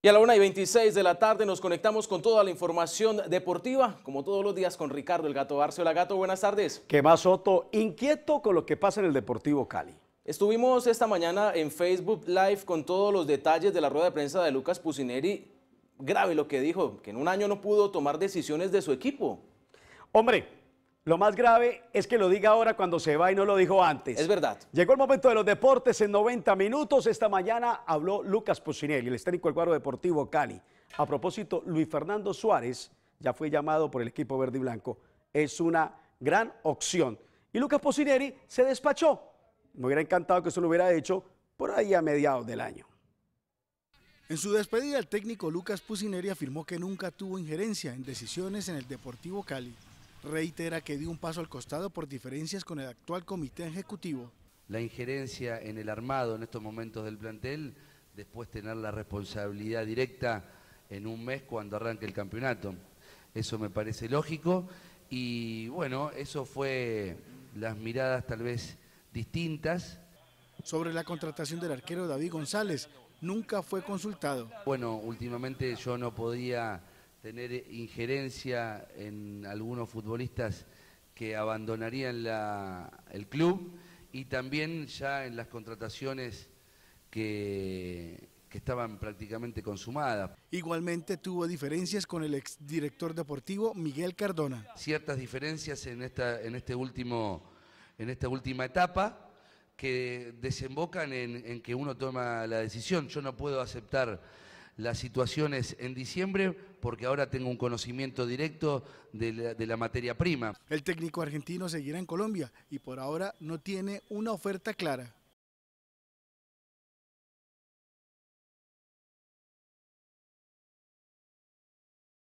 Y a la 1 y 26 de la tarde nos conectamos con toda la información deportiva, como todos los días con Ricardo El Gato Barcio. La Gato, buenas tardes. ¿Qué más, Soto? Inquieto con lo que pasa en el Deportivo Cali. Estuvimos esta mañana en Facebook Live con todos los detalles de la rueda de prensa de Lucas Pusineri. Grave lo que dijo, que en un año no pudo tomar decisiones de su equipo. Hombre, lo más grave es que lo diga ahora cuando se va y no lo dijo antes. Es verdad. Llegó el momento de los deportes en 90 minutos. Esta mañana habló Lucas Pucinelli, el esténico del cuadro deportivo Cali. A propósito, Luis Fernando Suárez ya fue llamado por el equipo verde y blanco. Es una gran opción. Y Lucas Pucinelli se despachó. Me hubiera encantado que eso lo hubiera hecho por ahí a mediados del año. En su despedida, el técnico Lucas Pucineri afirmó que nunca tuvo injerencia en decisiones en el Deportivo Cali reitera que dio un paso al costado por diferencias con el actual comité ejecutivo. La injerencia en el armado en estos momentos del plantel, después tener la responsabilidad directa en un mes cuando arranque el campeonato. Eso me parece lógico y bueno, eso fue las miradas tal vez distintas. Sobre la contratación del arquero David González, nunca fue consultado. Bueno, últimamente yo no podía tener injerencia en algunos futbolistas que abandonarían la, el club y también ya en las contrataciones que, estaban prácticamente consumadas. Igualmente tuvo diferencias con el exdirector deportivo Miguel Cardona. Ciertas diferencias en esta, en este último, en esta última etapa que desembocan en, en que uno toma la decisión. Yo no puedo aceptar las situaciones en diciembre porque ahora tengo un conocimiento directo de la, de la, materia prima. El técnico argentino seguirá en Colombia y por ahora no tiene una oferta clara.